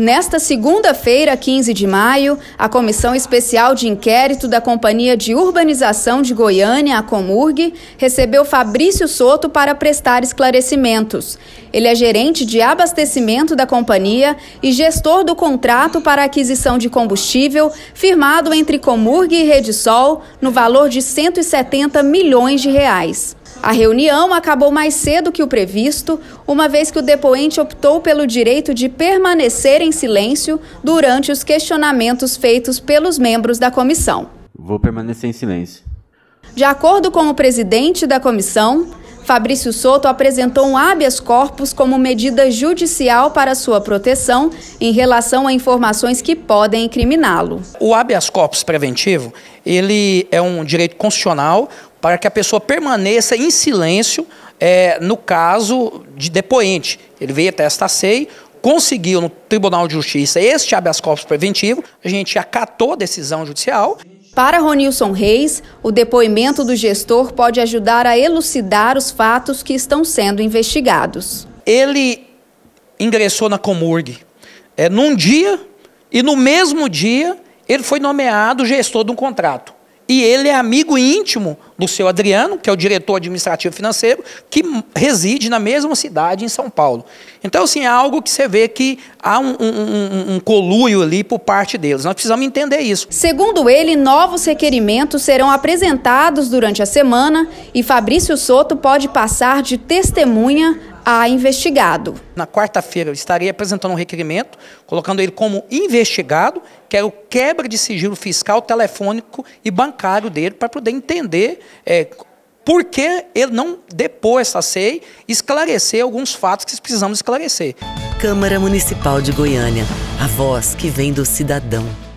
Nesta segunda-feira, 15 de maio, a Comissão Especial de Inquérito da Companhia de Urbanização de Goiânia, a Comurg, recebeu Fabrício Soto para prestar esclarecimentos. Ele é gerente de abastecimento da companhia e gestor do contrato para aquisição de combustível firmado entre Comurg e Redesol no valor de 170 milhões de reais. A reunião acabou mais cedo que o previsto, uma vez que o depoente optou pelo direito de permanecer em silêncio durante os questionamentos feitos pelos membros da comissão. Vou permanecer em silêncio. De acordo com o presidente da comissão, Fabrício Soto apresentou um habeas corpus como medida judicial para sua proteção em relação a informações que podem incriminá-lo. O habeas corpus preventivo, ele é um direito constitucional para que a pessoa permaneça em silêncio é, no caso de depoente. Ele veio até esta SEI, conseguiu no Tribunal de Justiça este habeas corpus preventivo, a gente acatou a decisão judicial. Para Ronilson Reis, o depoimento do gestor pode ajudar a elucidar os fatos que estão sendo investigados. Ele ingressou na Comurg é, num dia e no mesmo dia ele foi nomeado gestor de um contrato e ele é amigo íntimo do seu Adriano, que é o diretor administrativo financeiro, que reside na mesma cidade em São Paulo. Então, assim, é algo que você vê que há um, um, um, um coluio ali por parte deles. Nós precisamos entender isso. Segundo ele, novos requerimentos serão apresentados durante a semana e Fabrício Soto pode passar de testemunha a investigado. Na quarta-feira eu estarei apresentando um requerimento, colocando ele como investigado, que é o quebra de sigilo fiscal, telefônico e bancário dele, para poder entender é, por que ele não depôs essa SEI e esclarecer alguns fatos que precisamos esclarecer. Câmara Municipal de Goiânia, a voz que vem do cidadão.